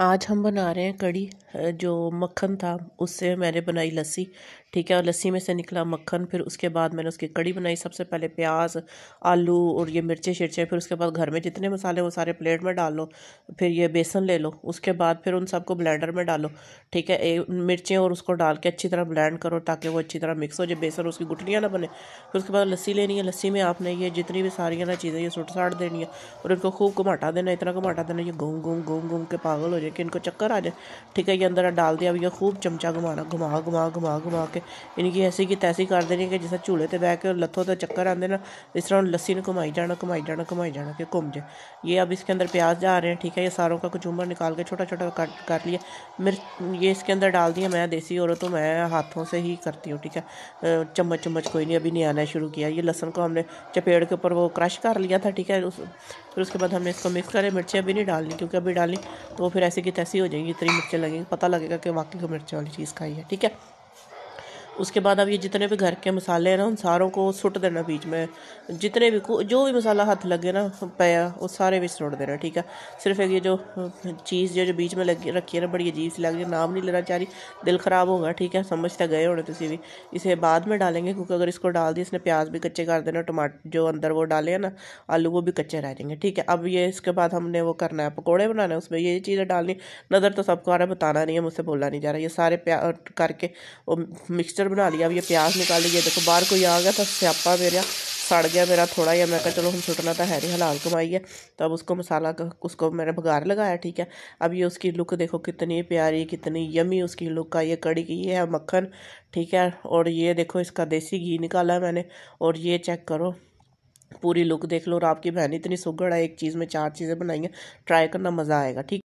आज हम बना रहे हैं कड़ी जो मक्खन था उससे मैंने बनाई लस्सी ठीक है और लस्सी में से निकला मक्खन फिर उसके बाद मैंने उसकी कड़ी बनाई सबसे पहले प्याज आलू और ये मिर्चें शिर्चें फिर उसके बाद घर में जितने मसाले वो सारे प्लेट में डालो फिर ये बेसन ले लो उसके बाद फिर उन सबको ब्लेंडर में डालो ठीक है मिर्चें और उसको डाल के अच्छी तरह ब्लैंड करो ताकि वो अच्छी तरह मिक्स हो जाए बेसन उसकी गुटलियाँ ना बने फिर उसके बाद लस्सी लेनी है लस्सी में आपने ये जितनी भी सारी ना चीज़ें ये सुट साट देनी है और इनको खूब घुमाटा देना इतना घुमाटा देना ये घूम घूम घूम घूम के पागल हो जाए कि इनको चक्कर आ जाए ठीक है ये अंदर डाल दिया अभी ये खूब चमचा घुमाना घुमा घुमा घुमा घुमा के इनकी ऐसी की तैसी कर देनी कि जिस झूले तो बह के लत्थों तो चक्कर आते ना इस तरह लस्सी ने घुमाई जाना घुमाई जाना घुमाई जाना कि घूम जाए ये अब इसके अंदर प्याज जा रहे हैं ठीक है ये सारों का कचूमर निकाल के छोटा छोटा कट कर लिया मिर्च ये इसके अंदर डाल दिया मैं देसी और तो मैं हाथों से ही करती हूँ ठीक है चम्मच चम्मच कोई नहीं अभी नहीं आना शुरू किया ये लहसन को हमने चपेड़ के ऊपर वो क्रश कर लिया था ठीक है उस फिर उसके बाद हमने इसको मिक्स करें मिर्चें अभी नहीं डालनी क्योंकि अभी डालनी तो फिर ऐसे की तैसी हो जाएगी इतनी मिर्चें लगेंगी पता लगेगा कि वाकई को मिर्चें वाली चीज़ खाई है ठीक है उसके बाद अब ये जितने भी घर के मसाले हैं ना उन सारों को सुट देना बीच में जितने भी जो भी मसाला हाथ लगे ना पाया वो सारे भी सुट देना ठीक है सिर्फ एक ये जो चीज़ जो जो बीच में लगी रखी है ना बड़ी अजीब सी लग रही है नाम नहीं लेना चाह रही दिल ख़राब होगा ठीक है समझता तो गए होने तुम भी इसे बाद में डालेंगे क्योंकि अगर इसको डाल दिए इसने प्याज भी कच्चे कर देना टमाटर जो अंदर वो डाले हैं ना आलू वो भी कच्चे रह जाएंगे ठीक है अब ये इसके बाद हमने वो करना है पकौड़े बनाना है उसमें ये चीज़ें डालनी नज़र तो सबको आ रहा है बताना नहीं है मुझसे बोला नहीं जा रहा ये सारे प्या करके वो मिक्सचर मिक्सचर बना लिया अब ये प्याज निकाल लिया देखो बाहर कोई आ गया था स्यापा मेरा सड़ गया मेरा थोड़ा या मैं कहा चलो हम छुटना तो है नहीं हलाल कमाई है तो अब उसको मसाला उसको मैंने भगार लगाया ठीक है अब ये उसकी लुक देखो कितनी प्यारी कितनी यमी उसकी लुक आई है कड़ी की ये है मक्खन ठीक है और ये देखो इसका देसी घी निकाला है मैंने और ये चेक करो पूरी लुक देख लो और आपकी बहन इतनी सुगड़ है एक चीज़ में चार चीज़ें बनाई हैं ट्राई करना मज़ा आएगा ठीक